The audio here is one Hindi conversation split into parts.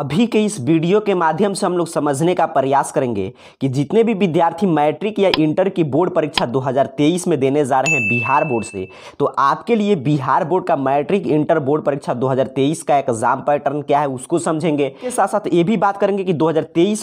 अभी के इस वीडियो के माध्यम से हम लोग समझने का प्रयास करेंगे कि जितने भी विद्यार्थी मैट्रिक या इंटर की बोर्ड परीक्षा 2023 में देने जा रहे हैं बिहार बोर्ड से तो आपके लिए बिहार बोर्ड का मैट्रिक इंटर बोर्ड परीक्षा 2023 का एग्जाम पैटर्न क्या है उसको समझेंगे के साथ साथ ये भी बात करेंगे कि दो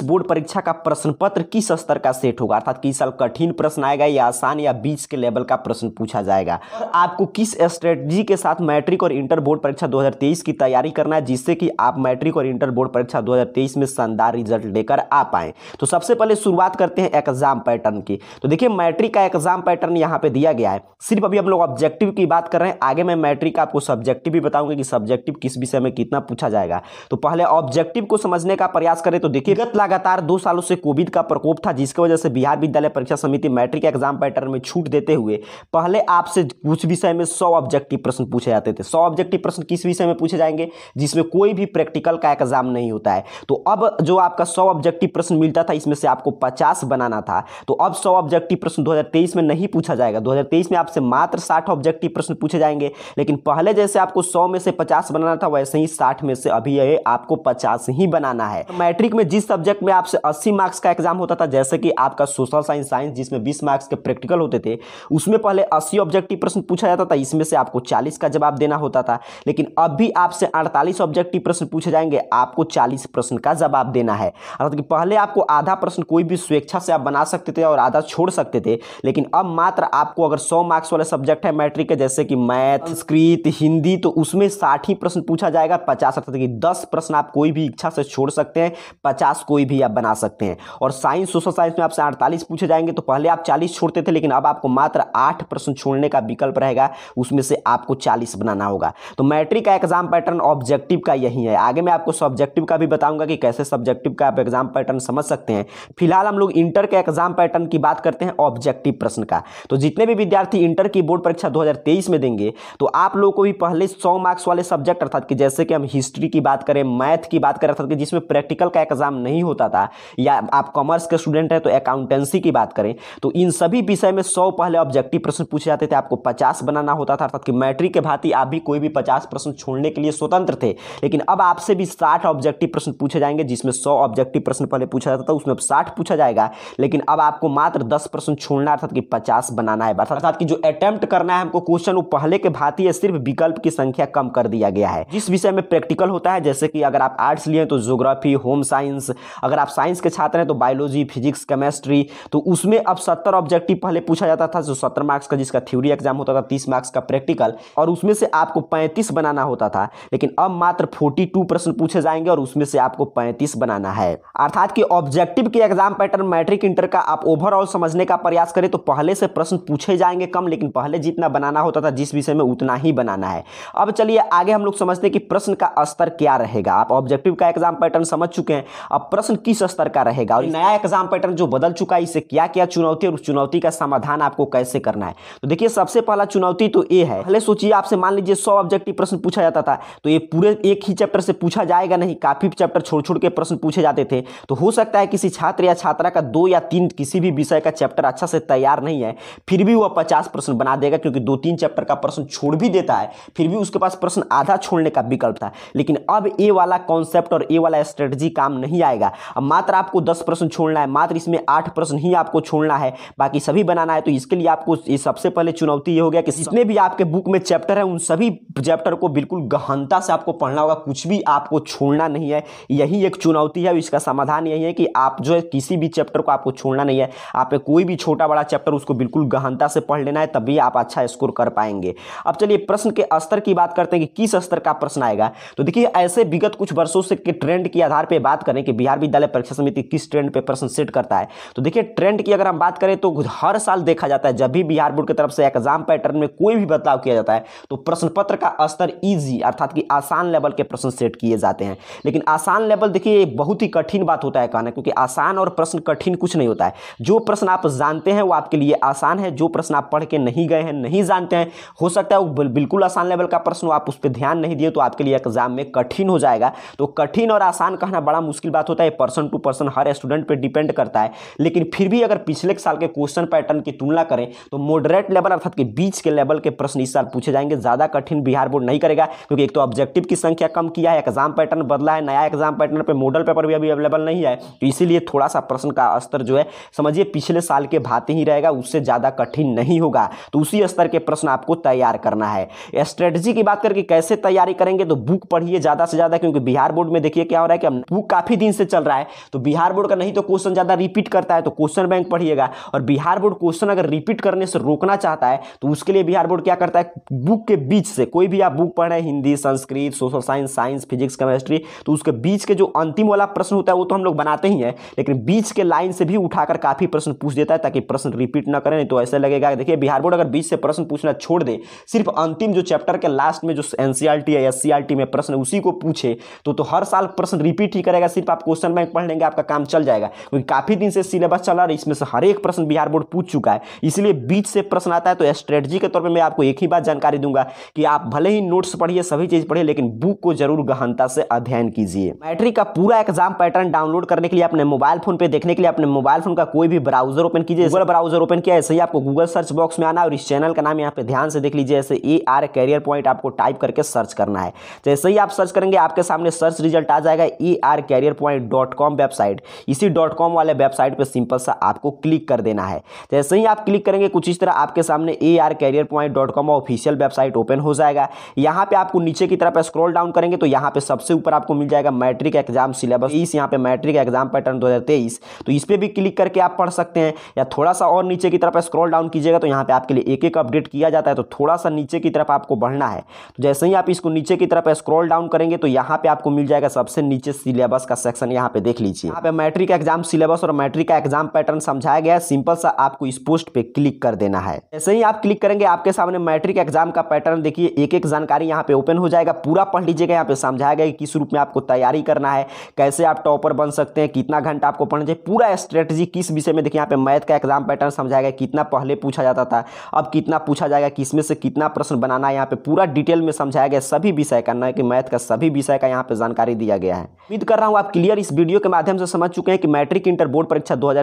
बोर्ड परीक्षा का प्रश्न पत्र किस स्तर का सेट होगा अर्थात किस साल कठिन प्रश्न आएगा या आसान या बीच के लेवल का प्रश्न पूछा जाएगा आपको किस स्ट्रेटजी के साथ मैट्रिक और इंटर बोर्ड परीक्षा दो की तैयारी करना है जिससे कि आप मैट्रिक और इंटर बोर्ड बोर्ड परीक्षा 2023 में शानदार रिजल्ट लेकर आ पाएँ तो सबसे पहले शुरुआत करते हैं एग्जाम पैटर्न की तो देखिए मैट्रिक का एग्जाम पैटर्न यहाँ पे दिया गया है सिर्फ अभी हम लोग ऑब्जेक्टिव की बात कर रहे हैं आगे मैं मैट्रिक का आपको सब्जेक्टिव भी बताऊंगा कि सब्जेक्टिव किस विषय में कितना पूछा जाएगा तो पहले ऑब्जेक्टिव को समझने का प्रयास करें तो देखिए गत लगातार दो सालों से कोविड का प्रकोप था जिसकी वजह से बिहार विद्यालय परीक्षा समिति मैट्रिक एग्जाम पैटर्न में छूट देते हुए पहले आपसे कुछ विषय में सौ ऑब्जेक्टिव प्रश्न पूछे जाते थे सौ ऑब्जेक्टिव प्रश्न किस विषय में पूछे जाएंगे जिसमें कोई भी प्रैक्टिकल का एग्जाम नहीं होता है तो अब जो आपका सौ ऑब्जेक्टिव प्रश्न मिलता था इसमें से आपको पचास बनाना था तो अब सौ ऑब्जेक्टिव प्रश्न दो में नहीं पूछा जाएगा दो में आपसे मात्र साठ ऑब्जेक्टिव प्रश्न पूछे जाएंगे लेकिन पहले जैसे आपको सौ में से पचास बनाना था वैसे ही साठ में से अभी ये आपको पचास ही बनाना है तो मैट्रिक में जिस सब्जेक्ट में आपसे अस्सी मार्क्स का एग्जाम होता था जैसे कि आपका सोशल साइंस साइंस जिसमें बीस मार्क्स के प्रैक्टिकल होते थे उसमें पहले अस्सी ऑब्जेक्टिव प्रश्न पूछा जाता था इसमें से आपको चालीस का जवाब देना होता था लेकिन अब भी आपसे अड़तालीस ऑब्जेक्टिव प्रश्न पूछे जाएंगे आप आपको चालीस प्रश्न का जवाब देना है अर्थात कि पहले आपको आधा प्रश्न कोई भी स्वेच्छा से आप बना सकते थे और आधा छोड़ सकते थे लेकिन अब मात्र आपको अगर सौ मार्क्स वाले सब्जेक्ट है मैट्रिक के जैसे कि मैथ संस्कृत हिंदी तो उसमें साठ ही प्रश्न पूछा जाएगा पचास अर्थात कि दस प्रश्न आप कोई भी इच्छा से छोड़ सकते हैं पचास कोई भी आप बना सकते हैं और साइंस सोशल साइंस में आपसे अड़तालीस पूछे जाएंगे तो पहले आप चालीस छोड़ते थे लेकिन अब आपको मात्र आठ प्रश्न छोड़ने का विकल्प रहेगा उसमें से आपको चालीस बनाना होगा तो मैट्रिक का एग्जाम पैटर्न ऑब्जेक्टिव का यही है आगे मैं आपको सब्जेक्ट सब्जेक्टिव का भी बताऊंगा कि कैसे सब्जेक्टिव का आप एग्जाम पैटर्न समझ सकते हैं फिलहाल हम लोग इंटर के एग्जाम पैटर्न की बात करते हैं ऑब्जेक्टिव प्रश्न का तो जितने भी विद्यार्थी इंटर की बोर्ड परीक्षा दो में देंगे तो आप लोगों को भी पहले सौ मार्क्स वाले सब्जेक्ट अर्थात कि जैसे कि हम हिस्ट्री की बात करें मैथ की बात करें अर्थात कि जिसमें प्रैक्टिकल का एग्जाम नहीं होता था या आप कॉमर्स के स्टूडेंट हैं तो अकाउंटेंसी की बात करें तो इन सभी विषय में सौ पहले ऑब्जेक्टिव प्रश्न पूछे जाते थे आपको पचास बनाना होता था अर्थात कि मैट्रिक के भांति आप भी कोई भी पचास प्रश्न छोड़ने के लिए स्वतंत्र थे लेकिन अब आपसे भी साठ ऑब्जेक्टिव प्रश्न पूछे जाएंगे जिसमें सौ ऑब्जेक्टिव प्रश्न पहले पूछा जाता था उसमें अब साठ पूछा जाएगा लेकिन अब आपको मात्र दस प्रश्न छोड़ना अर्थात कि पचास बनाना है अर्थात कि जो अटैम्प्ट करना है हमको क्वेश्चन वो पहले के भांति है सिर्फ विकल्प की संख्या कम कर दिया गया है जिस विषय में प्रैक्टिकल होता है जैसे कि अगर आप आर्ट्स लिए तो जोग्राफी होम साइंस अगर आप साइंस के छात्र हैं तो बायोलॉजी फिजिक्स केमेस्ट्री तो उसमें अब सत्तर ऑब्जेक्टिव पहले पूछा जाता था जो सत्तर मार्क्स का जिसका थ्योरी एग्जाम होता था तीस मार्क्स का प्रैक्टिकल और उसमें से आपको पैंतीस बनाना होता था लेकिन अब मात्र फोर्टी प्रश्न पूछे जाएंगे करेंगे और उसमें से आपको पैंतीस बनाना है अर्थात कि ऑब्जेक्टिव के एग्जाम पैटर्न मैट्रिक इंटर का आप ओवरऑल समझने का प्रयास करें तो पहले से प्रश्न पूछे जाएंगे कम लेकिन पहले जितना बनाना होता था जिस विषय में उतना ही बनाना है अब चलिए आगे हम लोग समझते हैं कि प्रश्न का स्तर क्या रहेगा आप ऑब्जेक्टिव का एग्जाम पैटर्न समझ चुके हैं अब प्रश्न किस स्तर का रहेगा और नया एग्जाम पैटर्न जो बदल चुका है इसे क्या क्या चुनौती और उस चुनौती का समाधान आपको कैसे करना है तो देखिए सबसे पहला चुनौती तो ये है पहले सोचिए आपसे मान लीजिए सौ ऑब्जेक्टिव प्रश्न पूछा जाता था तो ये पूरे एक ही चैप्टर से पूछा जाएगा नहीं काफ़ी चैप्टर छोड़ छोड़ के प्रश्न पूछे जाते थे तो हो सकता है किसी छात्र या छात्रा का दो या तीन किसी भी विषय का चैप्टर अच्छा से तैयार नहीं है फिर भी वह पचास प्रश्न बना देगा क्योंकि दो तीन चैप्टर का प्रश्न छोड़ भी देता है फिर भी उसके पास प्रश्न आधा छोड़ने का विकल्प था लेकिन अब ए वाला कॉन्सेप्ट और ए वाला स्ट्रेटजी काम नहीं आएगा अब मात्र आपको दस प्रश्न छोड़ना है मात्र इसमें आठ प्रश्न ही आपको छोड़ना है बाकी सभी बनाना है तो इसके लिए आपको सबसे पहले चुनौती ये हो गया कि जितने भी आपके बुक में चैप्टर है उन सभी चैप्टर को बिल्कुल गहनता से आपको पढ़ना होगा कुछ भी आपको छोड़ना छोड़ना नहीं है यही एक चुनौती है इसका समाधान यही है कि आप जो है किसी भी चैप्टर को आपको छोड़ना नहीं है आप कोई भी छोटा बड़ा चैप्टर उसको बिल्कुल गहनता से पढ़ लेना है तभी आप अच्छा स्कोर कर पाएंगे अब चलिए प्रश्न के स्तर की बात करते हैं कि किस स्तर का प्रश्न आएगा तो देखिए ऐसे विगत कुछ वर्षों से के ट्रेंड के आधार पर बात करें कि बिहार विद्यालय परीक्षा समिति किस ट्रेंड पर प्रश्न सेट करता है तो देखिए ट्रेंड की अगर हम बात करें तो हर साल देखा जाता है जब भी बिहार बोर्ड की तरफ से एग्जाम पैटर्न में कोई भी बदलाव किया जाता है तो प्रश्न पत्र का स्तर ईजी अर्थात कि आसान लेवल के प्रश्न सेट किए जाते हैं लेकिन आसान लेवल देखिए बहुत ही कठिन बात होता है कहना क्योंकि आसान और प्रश्न कठिन कुछ नहीं होता है जो प्रश्न आप जानते हैं वो आपके लिए आसान है जो प्रश्न आप पढ़ के नहीं गए हैं नहीं जानते हैं हो सकता है वो बिल्कुल आसान लेवल का प्रश्न हो आप उस पर ध्यान नहीं दिए तो आपके लिए एग्जाम में कठिन हो जाएगा तो कठिन और आसान कहना बड़ा मुश्किल बात होता है पर्सन टू पर्सन हर स्टूडेंट पर डिपेंड करता है लेकिन फिर भी अगर पिछले साल के क्वेश्चन पैटर्न की तुलना करें तो मॉडरेट लेवल अर्थात के बीच के लेवल के प्रश्न इस साल पूछे जाएंगे ज़्यादा कठिन बिहार बोर्ड नहीं करेगा क्योंकि एक तो ऑब्जेक्टिव की संख्या कम किया है एग्जाम पैटर्न बदला बदला है नया एग्जाम पैटर्न पे मॉडल पेपर भी अभी अवेलेबल नहीं है तो इसीलिए थोड़ा सा प्रश्न का स्तर जो है समझिए पिछले साल के भांति ही रहेगा उससे ज़्यादा कठिन नहीं होगा तो उसी स्तर के प्रश्न आपको तैयार करना है स्ट्रेटजी की बात करके कैसे तैयारी करेंगे तो बुक पढ़िए ज़्यादा से ज़्यादा क्योंकि बिहार बोर्ड में देखिए क्या हो रहा है कि बुक काफ़ी दिन से चल रहा है तो बिहार बोर्ड का नहीं तो क्वेश्चन ज़्यादा रिपीट करता है तो क्वेश्चन बैंक पढ़िएगा और बिहार बोर्ड क्वेश्चन अगर रिपीट करने से रोकना चाहता है तो उसके लिए बिहार बोर्ड क्या करता है बुक के बीच से कोई भी आप बुक पढ़ रहे हैं Hindi Sanskrit social science science physics chemistry तो उसके बीच के जो अंतिम वाला प्रश्न होता है वो तो हम लोग बनाते ही हैं लेकिन बीच के लाइन से भी उठाकर काफ़ी प्रश्न पूछ देता है ताकि प्रश्न रिपीट ना करें नहीं तो ऐसा लगेगा देखिए बिहार बोर्ड अगर बीच से प्रश्न पूछना छोड़ दे सिर्फ अंतिम जो चैप्टर के लास्ट में जो एन सी या एस में प्रश्न उसी को पूछे तो, तो हर साल प्रश्न रिपीट ही करेगा सिर्फ आप क्वेश्चन बैंक पढ़ लेंगे आपका काम चल जाएगा क्योंकि काफ़ी दिन से सिलेबस चल रहा है इसमें से हर एक प्रश्न बिहार बोर्ड पूछ चुका है इसलिए बीच से प्रश्न आता है तो स्ट्रेटजी के तौर पर मैं आपको एक ही बात जानकारी दूंगा कि आप भले ही नोट्स पढ़िए सभी चीज़ पढ़िए लेकिन बुक को जरूर गहनता से अध्ययन अध्ययन कीजिए मैट्रिक का पूरा एग्जाम पैटर्न डाउनलोड करने के लिए अपने मोबाइल फोन पे देखने के लिए अपने मोबाइल फोन का कोई भी ब्राउजर ओपन कीजिए गूगल ब्राउजर ओपन किया ऐसे ही आपको गूगल सर्च बॉक्स में आना और इस चैनल का नाम यहाँ पे ध्यान से देख लीजिए ऐसे ए आर कैरियर पॉइंट आपको टाइप करके सर्च करना है जैसे तो ही आप सर्च करेंगे आपके सामने सर्च रिजल्ट आ जाएगा A R career point dot com website इसी डॉट कॉम वाले वेबसाइट पर सिंपल सा आपको क्लिक कर देना है जैसे तो ही आप क्लिक करेंगे कुछ इस तरह आपके सामने A R career point dot com official website open हो जाएगा यहाँ पे आपको नीचे की तरफ स्क्रॉल डाउन करेंगे तो यहाँ पे सबसे ऊपर आप आपको मिल जाएगा मैट्रिक एग्जाम सिलेबस इस यहाँ पे मैट्रिक एग्जाम पैटर्न 2023 तो इस पर भी क्लिक करके आप पढ़ सकते हैं या थोड़ा सा और नीचे की तरफ स्क्रॉल डाउन कीजिएगा तो यहाँ पे आपके लिए एक एक अपडेट किया जाता है तो थोड़ा सा नीचे की तरफ आपको बढ़ना है तो जैसे ही आप इसको नीचे की तरफ स्क्रॉल डाउन करेंगे तो यहाँ पे आपको मिल जाएगा सबसे नीचे सिलेबस का सेक्शन यहाँ पे देख लीजिए यहाँ पे मैट्रिक एग्जाम सिलेबस और मैट्रिक का एग्जाम पैटर्न समझाया गया है सिंपल सा आपको इस पोस्ट पर क्लिक कर देना है जैसे ही आप क्लिक करेंगे आपके सामने मैट्रिक एग्जाम का पैटर्न देखिए एक एक जानकारी यहाँ पे ओपन हो जाएगा पूरा पढ़ लीजिएगा यहाँ पे समझाया गया कि किस रूप इसमें आपको तैयारी करना है कैसे आप टॉपर बन सकते हैं कितना घंटा आपको पढ़ना चाहिए पूरा स्ट्रेटजी किस विषय में देखिए यहाँ पे मैथ का एग्जाम पैटर्न समझाया गया कितना पहले पूछा जाता था अब कितना पूछा जाएगा किसमें से कितना प्रश्न बनाना है यहाँ पर पूरा डिटेल में समझाया गया सभी विषय का न कि मैथ का सभी विषय का यहाँ पर जानकारी दिया गया है उम्मीद कर रहा हूँ आप क्लियर इस वीडियो के माध्यम से समझ चुके हैं कि मैट्रिक इंटर बोर्ड परीक्षा दो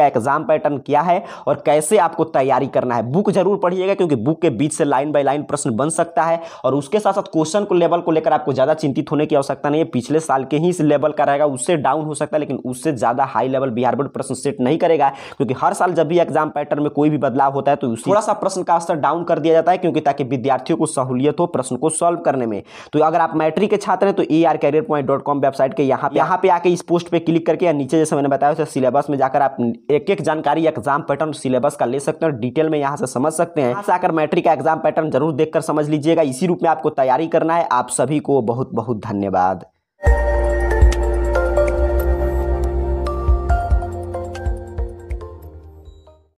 का एग्जाम पैटर्न क्या है और कैसे आपको तैयारी करना है बुक जरूर पढ़िएगा क्योंकि बुक के बीच से लाइन बाय लाइन प्रश्न बन सकता है और उसके साथ साथ क्वेश्चन को लेवल को लेकर आपको ज़्यादा चिंतित होने की आवश्यकता नहीं है ये पिछले साल के ही इस लेवल का रहेगा उससे डाउन हो सकता है लेकिन उससे ज़्यादा हाई लेवल बिहार बोर्ड प्रश्न सेट नहीं करेगा क्योंकि हर साल जब भी एग्जाम पैटर्न में कोई भी बदलाव होता है तो थोड़ा सा प्रश्न का स्तर डाउन कर दिया जाता है क्योंकि ताकि विद्यार्थियों को सहूलियत हो प्रश्न को सोल्व करने में तो अगर आप मैट्रिक के छात्र हैं तो A R career point dot com website के यहाँ यहाँ पे आके इस पोस्ट पे क्लिक करके या नीचे जैसे मैंने बताया उसे सिलेबस में जाकर आप एक एक जानकारी एग्जाम पैटर्न सिलेबस का ले सकते हैं और डिटेल में यहाँ से समझ सकते हैं यहाँ आकर मैट्रिक का एग्जाम पैटर्न जरूर देखकर समझ लीजिएगा इसी रूप में आपको तैयारी करना है आप सभी को बहुत बहुत धन्यवाद